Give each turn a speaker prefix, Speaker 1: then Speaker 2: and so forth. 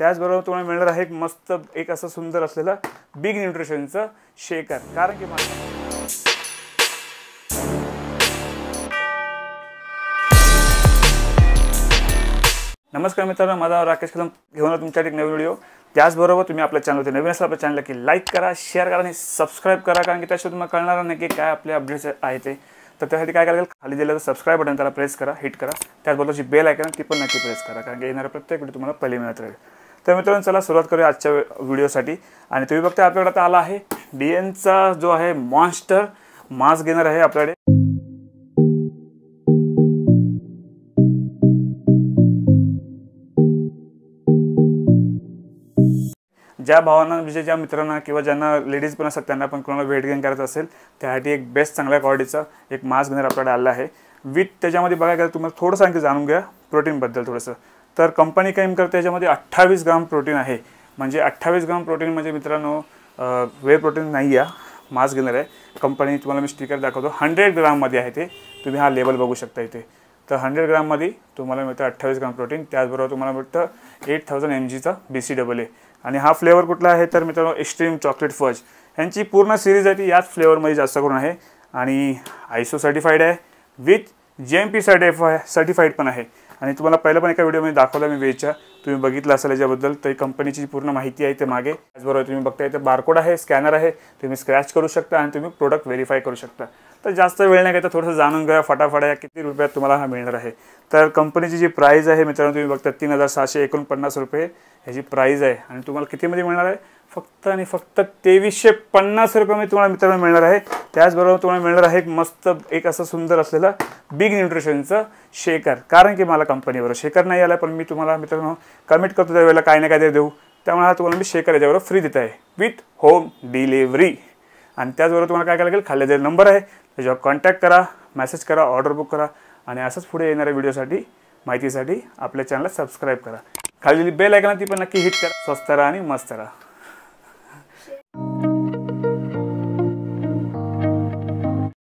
Speaker 1: त्याचबरोबर तुम्हाला मिळणार आहे एक मस्त एक असं सुंदर असलेलं बिग न्यूट्रिशनचं शेकर कारण की मला नमस्कार मित्रांनो माझा राकेश कदम घेऊन तुमच्या एक नवीन व्हिडिओ त्याचबरोबर तुम्ही आपल्या चॅनलवरती नवीन असला आपल्या चॅनलला की लाईक करा शेअर करा आणि सबस्क्राईब करा कारण की त्याशिवाय तुम्हाला कळणार नाही की काय आपले अपडेट्स आहेत ते तर त्यासाठी काय करायला खाली तर सबस्क्राईब बटन त्याला प्रेस करा हिट करा त्याचबरोबर जी बेल ना ती पण नक्की प्रेस करा कारण की येणारा प्रत्येक व्हिडिओ तुम्हाला पहिले मिळत राहील तर मित्रांनो चला सुरुवात करूया आजच्या व्हिडिओसाठी आणि तुम्ही बघता आपल्याकडे आता आला आहे डी एनचा जो आहे मॉन्स्टर मास्क घेणार आहे आपल्याकडे ज्या भावांना म्हणजे ज्या मित्रांना किंवा ज्यांना लेडीज पण असतात त्यांना पण कोणाला वेट गेन करायचं असेल त्यासाठी एक बेस्ट चांगल्या क्वालिटीचा एक मास गनर आपल्याकडे आला आहे विथ त्याच्यामध्ये बघा गेलं तुम्हाला थोडंसं आणखी जाणून घ्या प्रोटीनबद्दल थोडंसं तर कंपनी काय करते याच्यामध्ये अठ्ठावीस ग्राम प्रोटीन आहे म्हणजे अठ्ठावीस ग्राम प्रोटीन म्हणजे मित्रांनो वे प्रोटीन नाही आहे मास्क घेणार आहे कंपनी तुम्हाला मी स्टिकर दाखवतो हंड्रेड ग्राममध्ये आहे ते तुम्ही हा लेबल बघू शकता इथे तर हंड्रेड ग्राममध्ये तुम्हाला मिळतं अठ्ठावीस ग्राम प्रोटीन त्याचबरोबर तुम्हाला मिळतं एट थाउजंड एम जीचा बी सी डबल ए आणि हा फ्लेवर कुठला आहे तर मित्रांनो एक्स्ट्रीम चॉकलेट फज यांची पूर्ण सिरीज आहे ती याच फ्लेवरमध्ये जास्त करून आहे आणि आयसो सर्टिफाईड आहे विथ जे एम पी सर्टिफ सर्टिफाईड पण आहे आणि तुम्हाला पहिलं पण एका व्हिडिओमध्ये दाखवला मी वेजच्या तुम्ही बघितलं असेल याच्याबद्दल तर कंपनीची पूर्ण माहिती आहे ते मागे त्याचबरोबर तुम्ही बघताय येते बारकोड आहे स्कॅनर आहे तुम्ही स्क्रॅच करू शकता आणि तुम्ही प्रोडक्ट व्हेरीफाय करू शकता तर जास्त वेळ नाही तर थोडंसं जाणून घ्या फटाफट या किती रुपयात तुम्हाला हा मिळणार आहे तर कंपनीची जी प्राईज आहे मित्रांनो तुम्ही बघता तीन हजार सहाशे एकोणपन्नास रुपये ह्याची प्राईज आहे आणि तुम्हाला कितीमध्ये मिळणार आहे फक्त आणि फक्त तेवीसशे पन्नास रुपयामध्ये तुम्हाला मित्रांनो मिळणार आहे त्याचबरोबर तुम्हाला मिळणार आहे एक मस्त एक असं सुंदर असलेलं बिग न्यूट्रिशनचं शेकर कारण की मला कंपनीवर शेकर नाही आला पण मी तुम्हाला मित्रांनो कमिट करतो त्यावेळेला काय ना काय देऊ त्यामुळे हा तुम्हाला मी शेकर याच्यावर फ्री देत आहे विथ होम डिलिव्हरी आणि त्याचबरोबर तुम्हाला काय करायला लागेल खाली जे नंबर आहे त्याच्यावर कॉन्टॅक्ट करा मेसेज करा ऑर्डर बुक करा आणि असंच पुढे येणाऱ्या व्हिडिओसाठी माहितीसाठी आपल्या चॅनलला सबस्क्राईब करा खाली बेल ऐकला ती पण नक्की हिट करा स्वस्त राहा आणि मस्त राहा